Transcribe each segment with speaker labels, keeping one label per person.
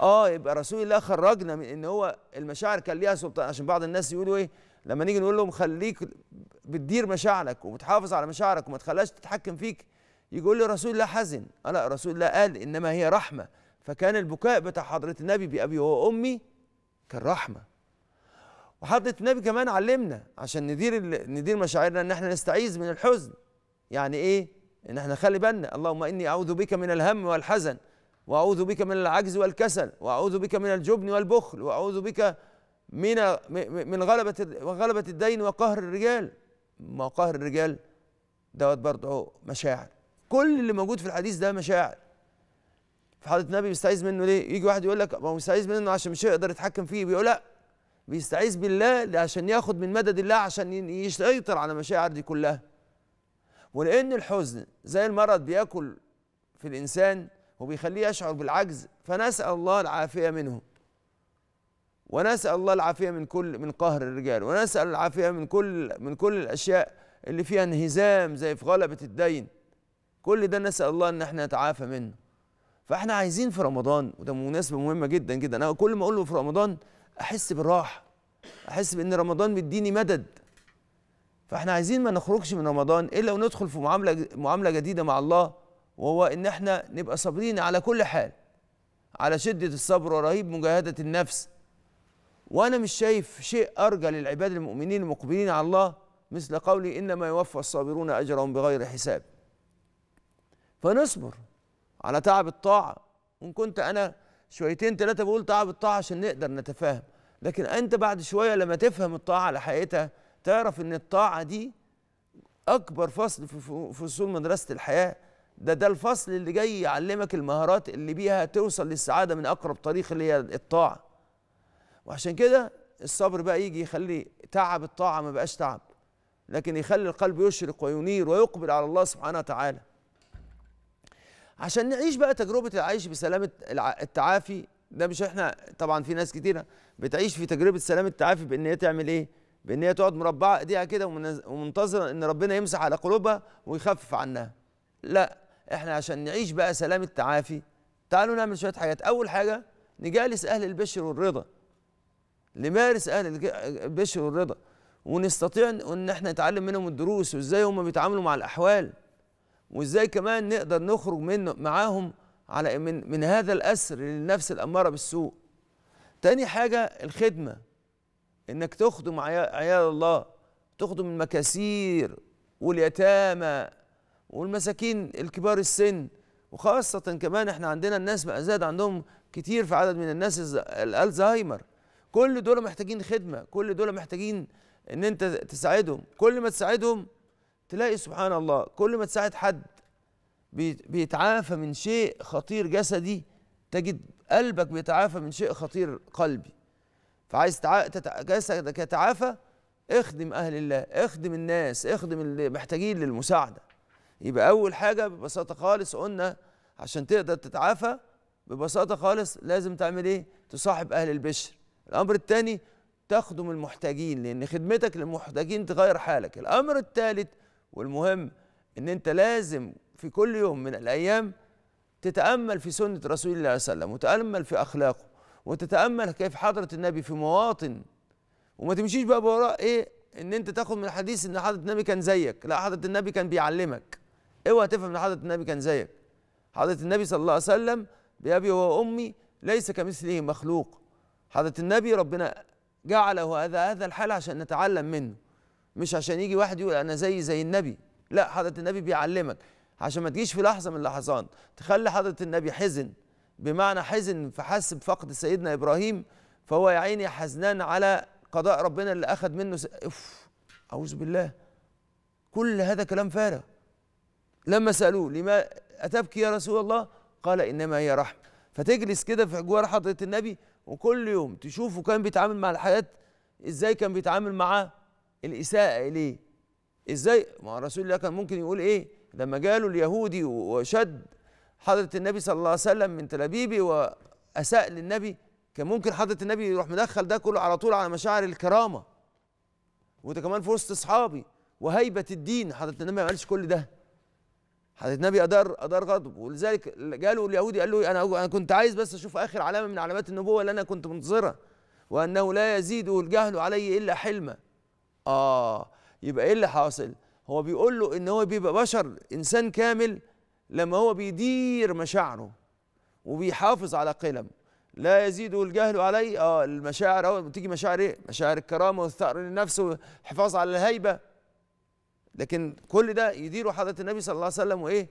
Speaker 1: اه يبقى رسول الله خرجنا من ان هو المشاعر كان ليها سلطان عشان بعض الناس يقولوا ايه لما نيجي نقول لهم خليك بتدير مشاعرك وبتحافظ على مشاعرك وما تخليهاش تتحكم فيك يقول لي رسول الله حزن آه، لا رسول الله قال انما هي رحمه فكان البكاء بتاع حضره النبي بابي وامي كان رحمه وحضره النبي كمان علمنا عشان ندير ندير مشاعرنا ان احنا نستعيذ من الحزن يعني ايه ان احنا نخلي بالنا اللهم اني اعوذ بك من الهم والحزن واعوذ بك من العجز والكسل واعوذ بك من الجبن والبخل واعوذ بك من من غلبة غلبة الدين وقهر الرجال ما قهر الرجال دوت برضه مشاعر كل اللي موجود في الحديث ده مشاعر حضرة النبي بيستعيذ منه ليه؟ يجي واحد يقول لك ما هو بيستعيذ منه عشان مش هيقدر يتحكم فيه بيقول لا بيستعيذ بالله عشان ياخد من مدد الله عشان يسيطر على المشاعر دي كلها ولأن الحزن زي المرض بياكل في الإنسان وبيخليه يشعر بالعجز فنسأل الله العافية منه ونسأل الله العافية من كل من قهر الرجال ونسأل العافية من كل من كل الأشياء اللي فيها انهزام زي في غلبة الدين كل ده نسأل الله إن احنا نتعافى منه فاحنا عايزين في رمضان وده مناسبة مهمة جدا جدا أنا كل ما أقوله في رمضان أحس بالراحة أحس بإن رمضان بيديني مدد فاحنا عايزين ما نخرجش من رمضان إلا وندخل في معاملة معاملة جديدة مع الله وهو ان احنا نبقى صابرين على كل حال على شده الصبر ورهيب مجاهده النفس وانا مش شايف شيء ارجى للعباد المؤمنين المقبلين على الله مثل قولي انما يوفى الصابرون اجرهم بغير حساب فنصبر على تعب الطاعه وان كنت انا شويتين ثلاثه بقول تعب الطاعه عشان نقدر نتفاهم لكن انت بعد شويه لما تفهم الطاعه على حقيقتها تعرف ان الطاعه دي اكبر فصل في فصول مدرسه الحياه ده ده الفصل اللي جاي يعلمك المهارات اللي بيها توصل للسعاده من اقرب طريق اللي هي الطاعه وعشان كده الصبر بقى يجي يخلي تعب الطاعه ما بقاش تعب لكن يخلي القلب يشرق وينير ويقبل على الله سبحانه وتعالى عشان نعيش بقى تجربه العيش بسلامه التعافي ده مش احنا طبعا في ناس كتيره بتعيش في تجربه سلامه التعافي بان هي تعمل ايه بان هي تقعد مربعه ايديها كده ومنتظره ان ربنا يمسح على قلوبها ويخفف عنها لا احنا عشان نعيش بقى سلام التعافي تعالوا نعمل شويه حاجات اول حاجه نجالس اهل البشر والرضا نمارس اهل البشر والرضا ونستطيع ان احنا نتعلم منهم الدروس وازاي هم بيتعاملوا مع الاحوال وازاي كمان نقدر نخرج منه معاهم على إيه، من من هذا الاسر للنفس الاماره بالسوء تاني حاجه الخدمه انك تخدم عيال الله تخدم المكاسير واليتامى والمساكين الكبار السن وخاصة كمان احنا عندنا الناس بقى زاد عندهم كتير في عدد من الناس الألزهايمر كل دول محتاجين خدمة كل دول محتاجين ان انت تساعدهم كل ما تساعدهم تلاقي سبحان الله كل ما تساعد حد بيتعافى من شيء خطير جسدي تجد قلبك بيتعافى من شيء خطير قلبي فعايز جسدك يتعافى اخدم اهل الله اخدم الناس اخدم اللي محتاجين للمساعده يبقى أول حاجة ببساطة خالص قلنا عشان تقدر تتعافى ببساطة خالص لازم تعمل إيه؟ تصاحب أهل البشر الأمر الثاني تخدم المحتاجين لأن خدمتك للمحتاجين تغير حالك الأمر الثالث والمهم إن أنت لازم في كل يوم من الأيام تتأمل في سنة رسول الله صلى الله عليه وسلم وتأمل في أخلاقه وتتأمل كيف حضرة النبي في مواطن وما تمشيش بقى وراء إيه إن أنت تاخد من الحديث إن حضرة النبي كان زيك لا حضرة النبي كان بيعلمك اوعى تفهم ان حضره النبي كان زيك حضره النبي صلى الله عليه وسلم بابي وامي ليس كمثله مخلوق حضره النبي ربنا جعله هذا هذا الحال عشان نتعلم منه مش عشان يجي واحد يقول انا زي زي النبي لا حضره النبي بيعلمك عشان ما تجيش في لحظه من اللحظات تخلي حضره النبي حزن بمعنى حزن فحس بفقد سيدنا ابراهيم فهو يا عيني حزنان على قضاء ربنا اللي اخذ منه س... اوف اعوذ بالله كل هذا كلام فارغ لما سألوه لما أتبكي يا رسول الله قال إنما هي رحمة فتجلس كده في جوار حضرة النبي وكل يوم تشوفه كان بيتعامل مع الحياة إزاي كان بيتعامل مع الإساءة إليه إزاي ما رسول الله كان ممكن يقول إيه لما جاله اليهودي وشد حضرة النبي صلى الله عليه وسلم من تلابيبي وأساء للنبي كان ممكن حضرة النبي يروح مدخل ده كله على طول على مشاعر الكرامة وده كمان في وسط أصحابي وهيبة الدين حضرة النبي ما قالش كل ده حضرت النبي أدار أدار غضب ولذلك جاله اليهودي قال له أنا أنا كنت عايز بس أشوف آخر علامة من علامات النبوة اللي أنا كنت منتظرها وأنه لا يزيد الجهل علي إلا حلما آه يبقى إيه اللي حاصل؟ هو بيقول له إن هو بيبقى بشر إنسان كامل لما هو بيدير مشاعره وبيحافظ على قلم لا يزيد الجهل علي اه المشاعر اول بتيجي تيجي مشاعر ايه؟ مشاعر الكرامه والثأر للنفس والحفاظ على الهيبه لكن كل ده يديره حضرة النبي صلى الله عليه وسلم وإيه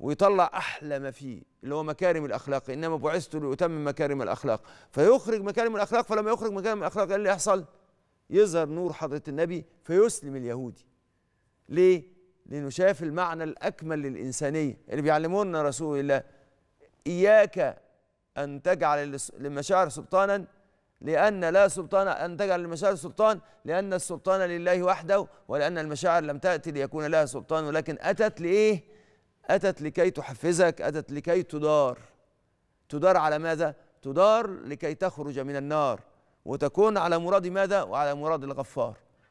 Speaker 1: ويطلع أحلى ما فيه اللي هو مكارم الأخلاق إنما بعثت لأتمم مكارم الأخلاق فيخرج مكارم الأخلاق فلما يخرج مكارم الأخلاق إيه اللي يحصل؟ يظهر نور حضرة النبي فيسلم اليهودي ليه؟ لأنه شاف المعنى الأكمل للإنسانية اللي يعني بيعلمونا رسول الله إياك أن تجعل لمشاعر سلطانا لأن لا سلطان أن تجعل المشاعر سلطان لأن السلطان لله وحده ولأن المشاعر لم تأتي ليكون لها سلطان ولكن أتت لإيه؟ أتت لكي تحفزك أتت لكي تدار تدار على ماذا؟ تدار لكي تخرج من النار وتكون على مراد ماذا؟ وعلى مراد الغفار